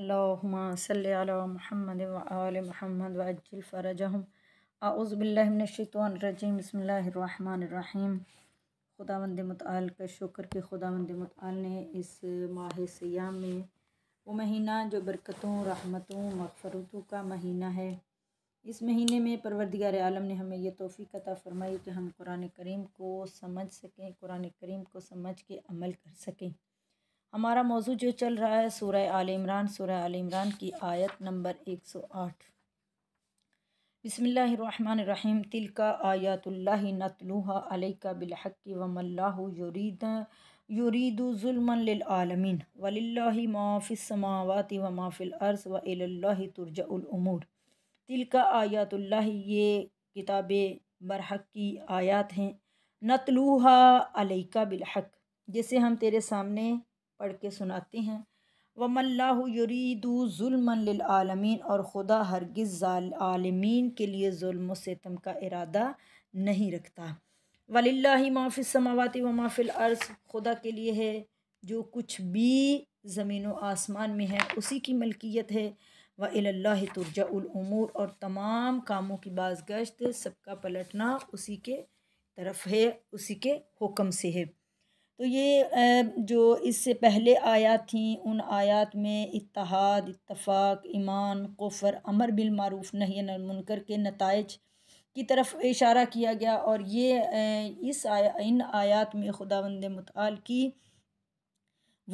महमद वल महमद वज्जिल फ़रजहम आउज़बिल्लिनशतवानरजीम बसमीम खुदा वंद मताल का शुक्र के खुदा वंद मताल ने इस माह सयाम में वो महीना जो बरकतों रहमतों मफ़रतों का महीना है इस महीने में परवरदिगार आलम ने हमें यह तोफ़ी कता फ़रमाई कि हम कुरान करीम को समझ सकें कुरान करीम को समझ के अमल कर सकें हमारा मौजू जो चल रहा है सूर्य आल इमरान सूर्य आल इमरान की आयत नंबर एक सौ आठ बसमीम तिल का नतलूहा अलैका बिलहक्की वमल्लाह युरीद युरीदुलमलमिन वलिल्लाहि माफ़िसमावती व माफ़िल अर्स व इल्लाहि तिल का आयातुल्लाह ये किताब बरहक की आयात हैं नतलूहा का बिलहक जिसे हम तेरे सामने पढ़ के सुनाती हैं वमल्लारीदुलमन आलमीन और ख़ुदा हरगिज़ आलमीन के लिए म सितम का इरादा नहीं रखता वलिल्ला माफ़ समावती व माफिल अर्ज़ खुदा के लिए है जो कुछ भी ज़मीन व आसमान में है उसी की मलकियत है व अल्ला तुरजाउलूर और तमाम कामों की बाजगश्त सबका पलटना उसी के तरफ है उसी के हुक्म से है तो ये जो इससे पहले आयात थीं उन आयात में इतहाद इतफाक ईमान कोफ़र अमर बिलमूफ़ मारूफ नहीं मुनकर के नतज की तरफ इशारा किया गया और ये इस आया इन आयात में खुदावंद मताल की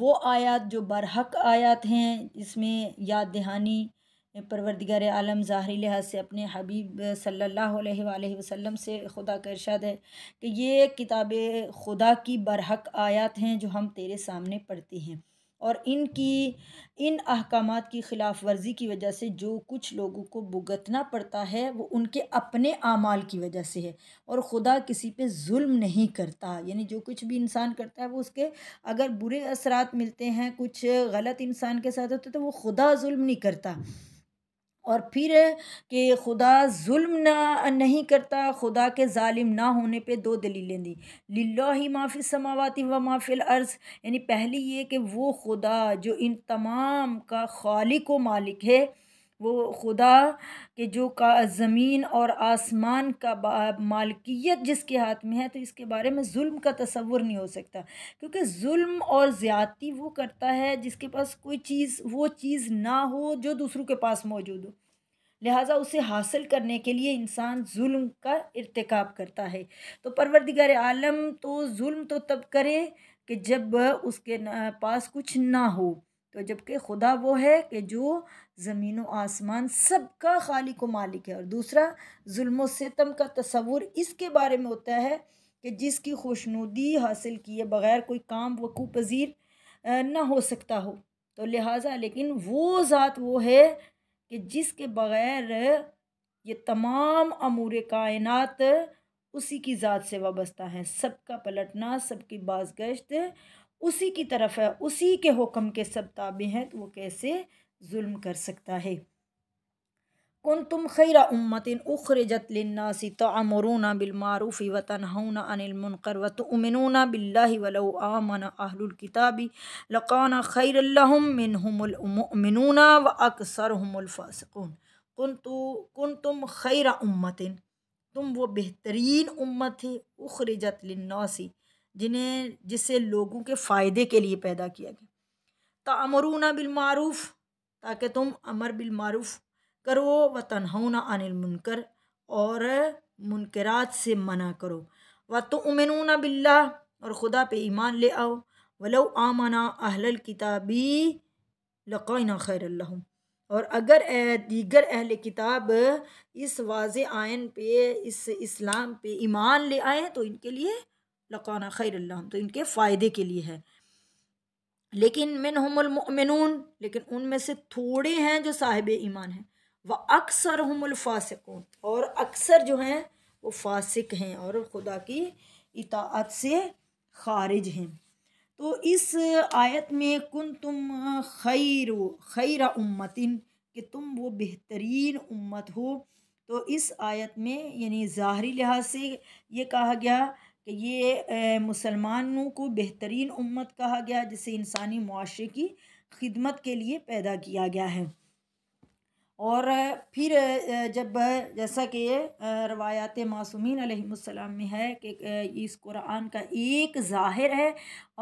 वो आयात जो बरहक आयात हैं जिसमें याद दहानी परवरदिगार आलम ज़ाहरी लिहाज से अपने हबीब सल्ला वसम से खुदा का इरशाद है कि ये किताबें खुदा की बरहक आयात हैं जो हम तेरे सामने पढ़ते हैं और इनकी इन अहकाम की ख़िलाफ़ वर्जी की वजह से जो कुछ लोगों को भुगतना पड़ता है वो उनके अपने आमाल की वजह से है और ख़ुदा किसी पे जुल्म नहीं करता यानी जो कुछ भी इंसान करता है वो उसके अगर बुरे असरात मिलते हैं कुछ गलत इंसान के साथ होते तो वो खुदा जुल्म नहीं करता और फिर कि खुदा जुल्म ना नहीं करता खुदा के जालिम ना होने पे दो दलीलें दी लिल्ला ही माफ़ी समावती व माफिल अर्ज़ यानी पहली ये कि वो खुदा जो इन तमाम का खालिक व मालिक है वो खुदा के जो का ज़मीन और आसमान का मालकियत जिसके हाथ में है तो इसके बारे में जुल्म का तस्वुर नहीं हो सकता क्योंकि जुल्म और ज़्यादती वो करता है जिसके पास कोई चीज़ वो चीज़ ना हो जो दूसरों के पास मौजूद हो लिहाजा उसे हासिल करने के लिए इंसान जुल्म का इरतकब करता है तो परवरदिगार आलम तो जुल्म तो तब करे कि जब उसके पास कुछ ना हो तो जबकि खुदा वो है कि जो ज़मीन व आसमान सबका खालिक व मालिक है और दूसरा जुल्म सितम का तस्वुर इसके बारे में होता है कि जिसकी खुशनुदी हासिल किए बग़ैर कोई काम वकू पज़ीर ना हो सकता हो तो लिहाजा लेकिन वो ज़ात वो है कि जिसके बग़ैर ये तमाम अमूर कायनत उसी की ज़ात से वाबस्ता हैं सबका पलटना सबकी बाजगश्त उसी की तरफ है उसी के हुक्म के सब ताबे हैं तो वो कैसे जुल्म कर सकता है कन तुम खैरा उम्मतिन उखरजत लन्नासी अमरूना बिलमारूफ़ी व तनहून अनिलमनकर व उमिन बिल्ला वलो आमन अहलकिताबी लकाना खैरमिनून व अक्सर हमलफ़ासकून कन तो कन तुम खैरा उम्मतिन तुम वो बेहतरीन उम्मत थी उखरजत लन्नासी जिन्हें जिसे लोगों के फ़ायदे के लिए पैदा किया गया अमरूना बिलमारूफ़ ताकि तुम अमर बिलमारूफ करो व ना अनिल मुनकर और मुनकरात से मना करो व तो ना बिल्ला और ख़ुदा पे ईमान ले आओ वलो आमना अहल किताबी लकौना खैर और अगर दीगर अहल किताब इस वाज आयन पे इस इस्लाम पे ईमान ले आए तो इनके लिए लकाना खैर तो इनके फ़ायदे के लिए है लेकिन मिन हमलमिनून लेकिन उनमें से थोड़े हैं जो साहिब ईमान हैं वह अक्सर हमलफासकून और अक्सर जो हैं वो फासिक हैं और ख़ुदा की इतात से खारिज हैं तो इस आयत में कन तुम खैर खैर उम्मतिन कि तुम वो बेहतरीन उम्मत हो तो इस आयत में यानी ज़ाहरी लिहाज से ये कहा गया कि ये मुसलमानों को बेहतरीन उम्मत कहा गया जिसे इंसानी मुआरे की खिदमत के लिए पैदा किया गया है और फिर जब जैसा कि रवायात मासूमिन सलाम में है कि इस कुरान का एक ज़ाहिर है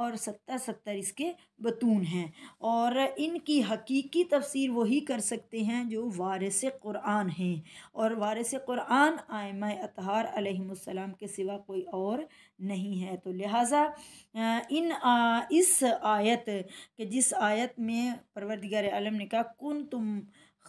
और सत्तर सत्तर इसके बतून हैं और इनकी हकीकी तफसीर वही कर सकते हैं जो वारिस कुरान हैं और वारिस कुरान आयम अतहार आसमाम के सिवा कोई और नहीं है तो लिहाजा इन आ, इस आयत के जिस आयत में परवरदिगार आलम ने कहा कन तुम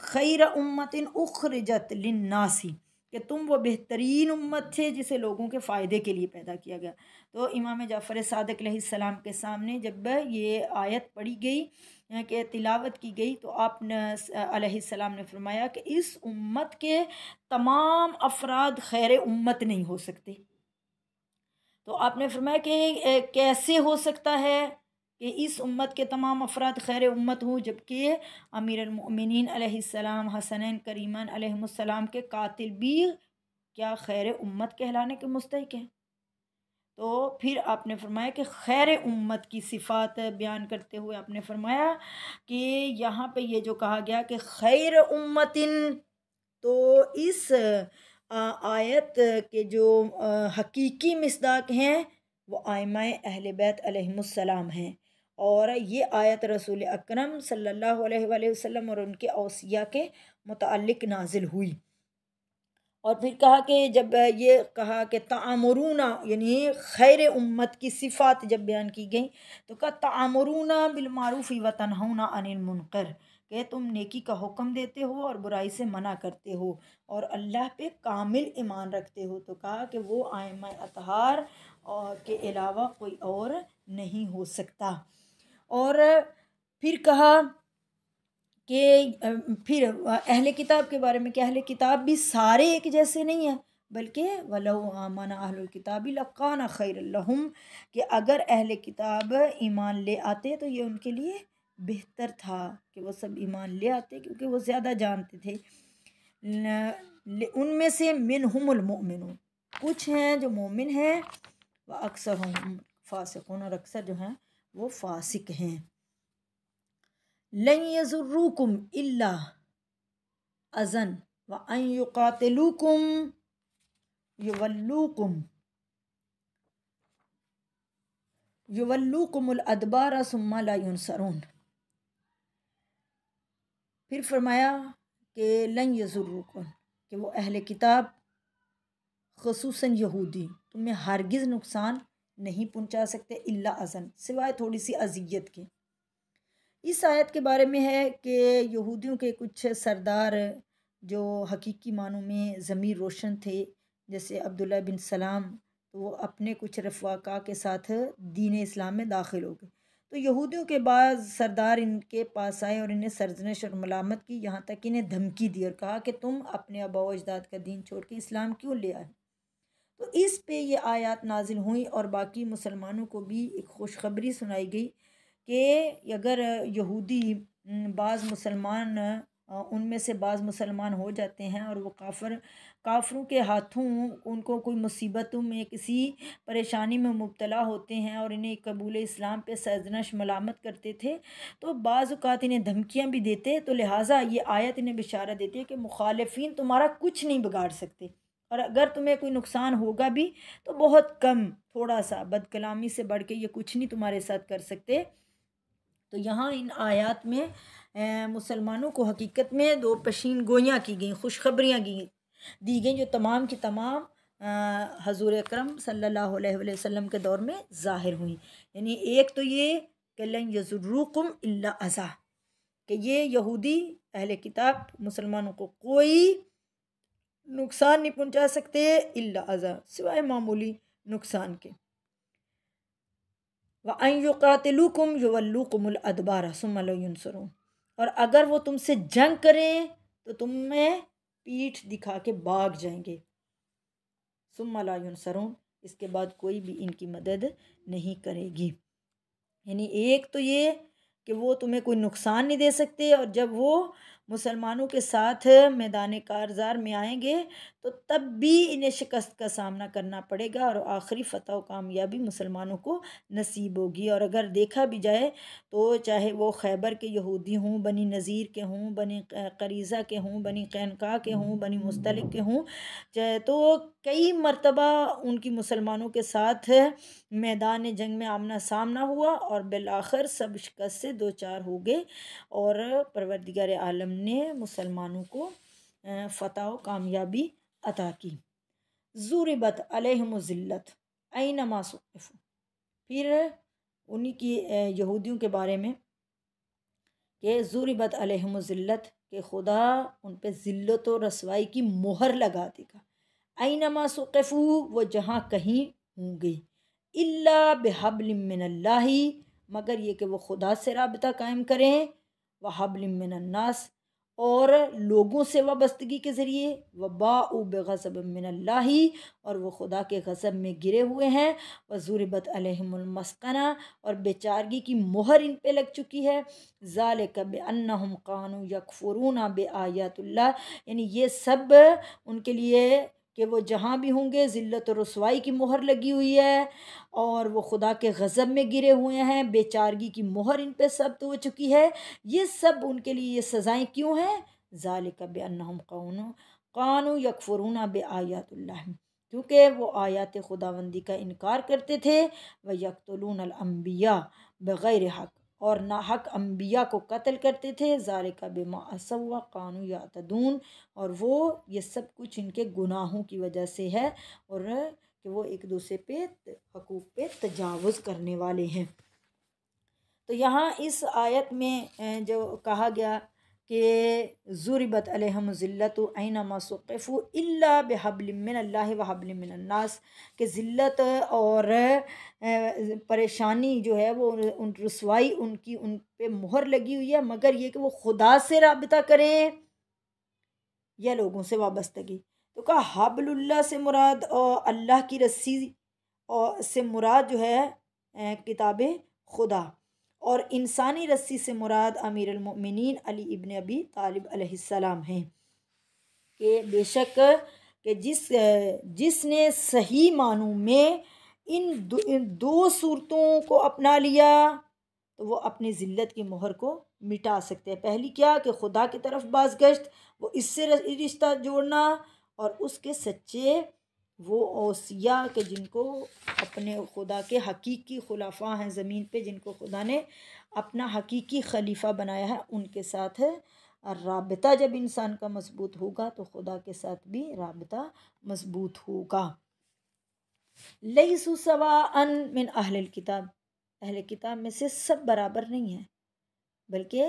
खैर उम्मतिन उखरजत लिन्नासी कि तुम वो बेहतरीन उम्मत थे जिसे लोगों के फ़ायदे के लिए पैदा किया गया तो इमाम जाफ़र सदक सलाम के सामने जब ये आयत पढ़ी गई कि तिलावत की गई तो आपने सलाम ने फरमाया कि इस उम्मत के तमाम अफराद खैर उम्मत नहीं हो सकते तो आपने फरमाया कि कैसे हो सकता है कि इस उम्मत के तमाम अफराद खैर उम्मत हूँ जबकि अमीरमिन सलाम हसन करीमन सलाम के कातिल भी क्या खैर उम्मत कहलाने के मुस्तक हैं तो फिर आपने फरमाया कि खैर उम्मत की सिफात बयान करते हुए आपने फरमाया कि यहाँ पे ये जो कहा गया कि खैर उम्मतिन तो इस आयत के जो हकीकी मसदाक हैं वो आयम अहल बैत हैं और ये आयत रसूल अकरम सल्लल्लाहु अलैहि वसल्लम और उनके अवसिया के मुतलक नाजिल हुई और फिर कहा कि जब ये कहा कि तामरूना यानी खैर उम्मत की सिफ़ात जब बयान की गई तो कहा तामरूना बिलमारूफ़ी व तनहना अनिल मुनकर कि तुम नेकी का हुक्म देते हो और बुराई से मना करते हो और अल्लाह पे कामिल ईमान रखते हो तो कहा कि वो आयम अतहार और के अलावा कोई और नहीं हो सकता और फिर कहा कि फिर अहले किताब के बारे में कि अहले किताब भी सारे एक जैसे नहीं हैं बल्कि वलो आमान अहल किताब खैर खैरम कि अगर अहल किताब ईमान ले आते तो ये उनके लिए बेहतर था कि वो सब ईमान ले आते क्योंकि वो ज़्यादा जानते थे उनमें से मिन हममिन कुछ हैं जो मोमिन हैं व अक्सर हम फासकुन और अक्सर जो हैं वो फासिक हैं लई यजुर्रुकुम इल्ला अज़न व अन युकातलुकुम युवल्लुकुम युवल्लुकुम अदबारा सुम्मा ला युनसरून फिर फरमाया कि लई यजुर्रुकुम कि वो अहले किताब खसूस यहूदी तुम्हें हरगिज़ नुकसान नहीं पहुंचा सकते इल्ला अजन सिवाय थोड़ी सी अजियत के इस आयत के बारे में है कि यहूदियों के कुछ सरदार जो हकीकी मानों में ज़मीर रोशन थे जैसे अब्दुल्ला बिन सलाम तो वो अपने कुछ रफवाका के साथ दीन इस्लाम में दाखिल हो गए तो यहूदियों के बाद सरदार इनके पास आए और इन्हें सरजनश और मलामत की यहाँ तक इन्हें धमकी दी और कहा कि तुम अपने आबाव अजदाद का दीन छोड़ के इस्लाम क्यों ले आए तो इस पे ये आयत नाजिल हुई और बाकी मुसलमानों को भी एक खुशखबरी सुनाई गई कि अगर यहूदी बाज़ मुसलमान उनमें से बाज़ मुसलमान हो जाते हैं और वो काफर काफरों के हाथों उनको कोई मुसीबतों में किसी परेशानी में मुबतला होते हैं और इन्हें कबूल इस्लाम पे सजनश मलामत करते थे तो बाज़ात इन्हें धमकियाँ भी देते तो लिहाजा ये आयत इन्हें बिशारा देती है कि मुखालफी तुम्हारा कुछ नहीं बिगाड़ सकते और अगर तुम्हें कोई नुकसान होगा भी तो बहुत कम थोड़ा सा बदकलामी से बढ़ के ये कुछ नहीं तुम्हारे साथ कर सकते तो यहाँ इन आयात में मुसलमानों को हकीकत में दो पशीन गोयाँ की गई खुशखबरियाँ की दी गई जो तमाम की तमाम हजूर अक्रम सल्लल्लाहु के दौर में ज़ाहिर हुई यानी एक तो ये कलन यजुर्रुकुम अज़ा कि ये यहूदी अहल किताब मुसलमानों को कोई नुकसान नहीं पहुंचा सकते इल्ला अज़ा सिवाय मामूली नुकसान के व अयुकातलुकुम युवल्लुकुमुल अदबारा सुमलसरून और अगर वो तुमसे जंग करें तो तुम में पीठ दिखा के भाग जाएंगे सुमलासरून इसके बाद कोई भी इनकी मदद नहीं करेगी यानी एक तो ये कि वो तुम्हें कोई नुकसान नहीं दे सकते और जब वो मुसलमानों के साथ मैदान कारज़ार में आएंगे तो तब भी इन्हें शिकस्त का सामना करना पड़ेगा और आखिरी फ़तह कामयाबी मुसलमानों को नसीब होगी और अगर देखा भी जाए तो चाहे वो खैबर के यहूदी हों बनी नज़ीर के हों बनी करीज़ा के हों बनी कैनका के हों बनी मुस्तलिक के हों चाहे तो कई मरतबा उनकी मुसलमानों के साथ मैदान जंग में आमना सामना हुआ और बिलाखर सब शिकस्त से दो चार हो गए और परवरदिगार आलम ने मुसलमानों को फ़तह कामयाबी अता की ज़ूरबत अलहमज़िल्लत आइन मासफ़ फिर उन्हीं की यहूदियों के बारे में कि ज़ूरबत अलहमज़िल्लत के खुदा उन पर ज़िल्लत और रसवाई की मोहर लगा देगा आइन मासफ़ू वो जहाँ कहीं होंगे अल्ला बहबलमिनल्ला मगर ये कि वो खुदा से रबता कायम करें वह हबलमिनन्नास और लोगों से वाबस्तगी के ज़रिए वबा उब गसब मिनल्ला और वो खुदा के गसब में गिरे हुए हैं वजूरबत अलहमस्कना और बेचारगी की मोहर इन पर लग चुकी है ज़ाल कब अनहम कानू यकफरून बे आयातुल्ला यानी ये सब उनके लिए कि वो जहाँ भी होंगे ज़िल्त और रसवाई की मोहर लगी हुई है और वो खुदा के गज़ब में गिरे हुए हैं बेचारगी की मोहर इन पर सब्त हो चुकी है ये सब उनके लिए ये सज़ाएँ क्यों हैं ज़ालिक बेअनहम कौन कानू यकफरून बे आयातल्ला क्योंकि वो आयात खुदाबंदी का इनकार करते थे व यकतलून अलम्बिया बग़ैर हक़ और नाहक अम्बिया को कत्ल करते थे ज़ार का बेमासवा कानू तदून और वो ये सब कुछ इनके गुनाहों की वजह से है और कि वो एक दूसरे पे हकूक़ पे तजावज़ करने वाले हैं तो यहाँ इस आयत में जो कहा गया कि ज़ुरबत अलहम ज़िल्लत आइनमा सुफ़ अल्ला बहबलमिन वहबलमिनन्नास के ज़िल्लत और परेशानी जो है वो उन रसवाई उनकी उन पर मोहर लगी हुई है मगर ये कि वो खुदा से रबता करें या लोगों से वाबस्तगी तो कहा हबल्ला से मुराद और अल्लाह की रस्सी और से मुराद जो है किताबें खुदा और इंसानी रस्सी से मुराद अमीरमिन अली इबन अबी तालिब अलैहिस्सलाम हैं कि बेशक के जिस जिसने सही मानों में इन दो, इन दो सूरतों को अपना लिया तो वो अपनी ज़िल्त की मोहर को मिटा सकते हैं पहली क्या कि खुदा की तरफ गश्त वो इससे रिश्ता जोड़ना और उसके सच्चे वो ओसिया के जिनको अपने खुदा के हकीकी खुलाफा हैं ज़मीन पे जिनको खुदा ने अपना हकीकी खलीफा बनाया है उनके साथ है और रबता जब इंसान का मजबूत होगा तो खुदा के साथ भी रबता मजबूत होगा लई सुसवा अन मिन अहल किताब अहल किताब में से सब बराबर नहीं है बल्कि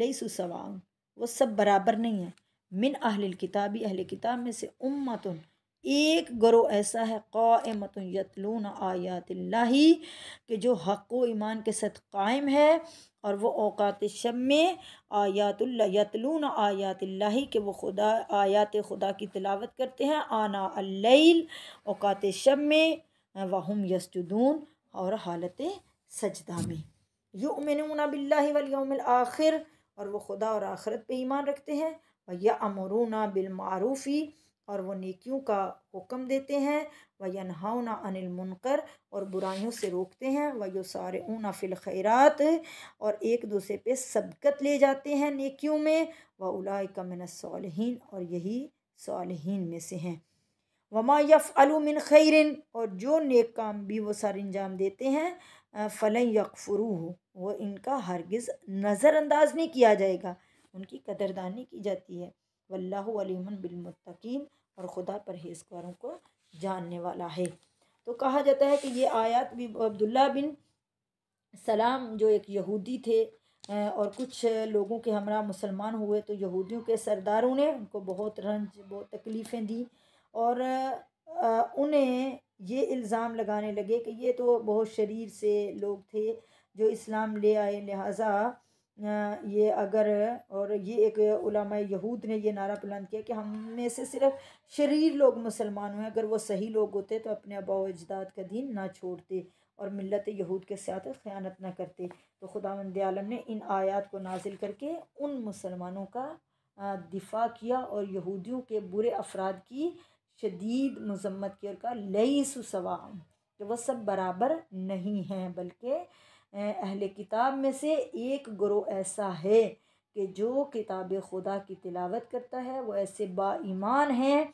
लईसु सुसवा वो सब बराबर नहीं है मिन अहल किताबी अहल किताब में से उम्मतुन एक गरो ऐसा है क़ामत यतलून आयातिल्ला कि जो हक़ व ईमान के साथ कायम है और वह अवकात शब में आयातुल्ला यतलून के वह खुदा आयात खुदा की तिलावत करते हैं आना अल्लैल अवकात शब में वाहम और हालत सजदा में युमिन बिल्ला वलयम आखिर और वह खुदा और आखरत पर ईमान रखते हैं या अमरूना बिलमारूफ़ी और वो नेकियों का हुक्म देते हैं व यनहाउना अनिल मुनकर और बुराइयों से रोकते हैं व यो सारे ऊना फिल खैरात और एक दूसरे पे सबकत ले जाते हैं नेकियों में व उलाय कमिन सालहीन और यही सालहीन में से हैं वमा यफ़ अलमिन खैरिन और जो नेक काम भी वो सर अंजाम देते हैं फ़लन यकफ़रू वह इनका हरगिज़ नज़रअंदाज नहीं किया जाएगा उनकी कदरदानी की जाती है वल्लाम बिलमतकीन और ख़ुदा परहेजगारों को जानने वाला है तो कहा जाता है कि ये आयत भी अब्दुल्ला बिन सलाम जो एक यहूदी थे और कुछ लोगों के हमरा मुसलमान हुए तो यहूदियों के सरदारों ने उनको बहुत रंज बहुत तकलीफ़ें दी और उन्हें ये इल्ज़ाम लगाने लगे कि ये तो बहुत शरीर से लोग थे जो इस्लाम ले आए लिहाजा ये अगर और ये एक उलमा यहूद ने ये नारा बुलंद किया कि हम में से सिर्फ शरीर लोग मुसलमान हुए अगर वो सही लोग होते तो अपने अबा अजदाद का दीन ना छोड़ते और मिलत यहूद के साथ ख़यानत ना करते तो खुदा आलम ने इन आयात को नाजिल करके उन मुसलमानों का दिफा किया और यहूदियों के बुरे अफराद की शदीद मजम्मत की और का लई सुसवा कि वह सब बराबर नहीं हैं बल्कि अहल किताब में से एक ग्रोह ऐसा है कि जो किताब खुदा की तिलावत करता है वो ऐसे बाईमान हैं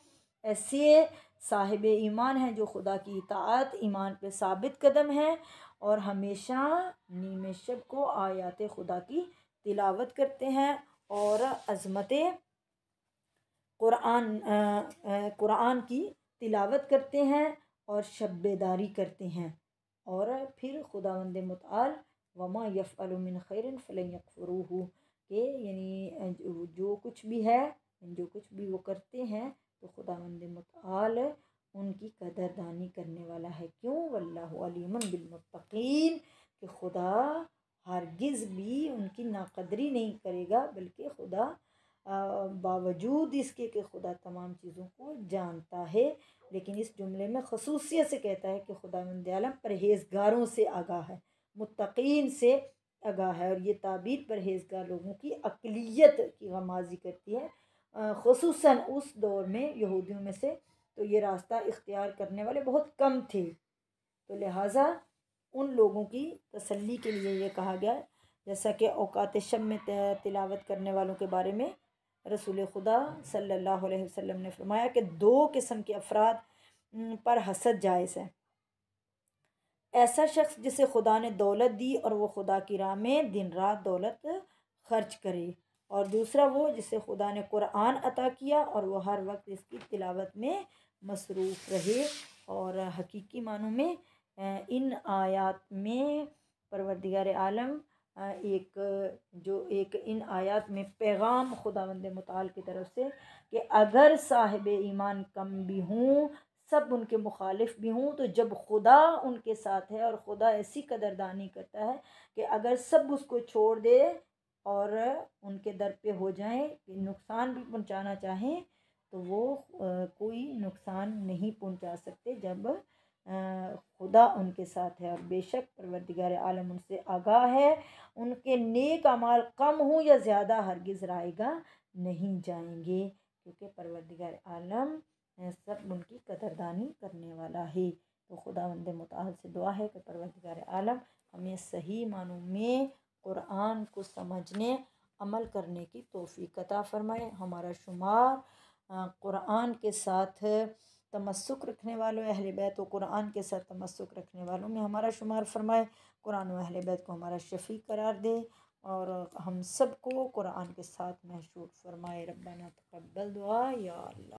ऐसे साहिब ईमान हैं जो खुदा की इतात ईमान पर साबित कदम हैं और हमेशा नीम शब को आयात खुदा की तिलावत करते हैं और अजमत कुरान कुरान की तिलावत करते हैं और शब्बेदारी करते हैं और फिर खुदा वंद मताल वमा यफ़ अलमिन खैर फ़लकफ़रू के यानी जो कुछ भी है जो कुछ भी वो करते हैं तो खुदा वंद मताल उनकी कदरदानी करने वाला है क्यों वल्लामन बिलमतकीन कि खुदा हरगिज़ भी उनकी नाकदरी नहीं करेगा बल्कि खुदा बावजूद इसके कि खुदा तमाम चीज़ों को जानता है लेकिन इस जुमले में खसूसियत से कहता है कि खुदा मंदम परहेजगारों से आगा है मुतकीन से आगा है और ये ताबीर परहेजगार लोगों की अकलीत की गमाजी करती है खसूस उस दौर में यहूदियों में से तो ये रास्ता इख्तियार करने वाले बहुत कम थे तो लिहाजा उन लोगों की तसली के लिए ये कहा गया जैसा कि अवकात शब में तिलावत करने वालों के बारे में रसूल खुदा सल्लल्लाहु अलैहि वसल्लम ने फरमाया कि दो किस्म के अफराद पर हसद जायज़ है ऐसा शख्स जिसे खुदा ने दौलत दी और वो खुदा की राह में दिन रात दौलत खर्च करे और दूसरा वो जिसे खुदा ने कुरान अता किया और वो हर वक्त इसकी तिलावत में मसरूफ़ रहे और हकीकी मानों में इन आयात में परवरदिगार आलम एक जो एक इन आयत में पैगाम खुदा बंद मताल की तरफ से कि अगर साहिब ईमान कम भी हूँ सब उनके मुखालिफ भी हों तो जब खुदा उनके साथ है और खुदा ऐसी कदरदानी करता है कि अगर सब उसको छोड़ दे और उनके दर पे हो जाए कि नुकसान भी पहुँचाना चाहें तो वो कोई नुकसान नहीं पहुँचा सकते जब खुदा उनके साथ है और बेशक परवरदिगार आलम उनसे आगाह है उनके नेक अमाल कम हों या ज़्यादा हरगिज़ रायगा नहीं जाएंगे क्योंकि परवरदिगार आलम सब उनकी कदरदानी करने वाला है तो खुदा वंद मताल से दुआ है कि परवरदिगार आलम हमें सही मानों में क़ुरान को समझने अमल करने की तोफ़ी कता फरमाए हमारा शुमार क़ुरान के साथ तमस्क रखने वालों अहल बैत व कुरान के साथ तमस्क रखने वालों में हमारा शुमार फरमाए कुरान अहल बैत को हमारा शफी करार दे और हम सबको कुरान के साथ महशूर फरमाए रबाना तकबल दुआ या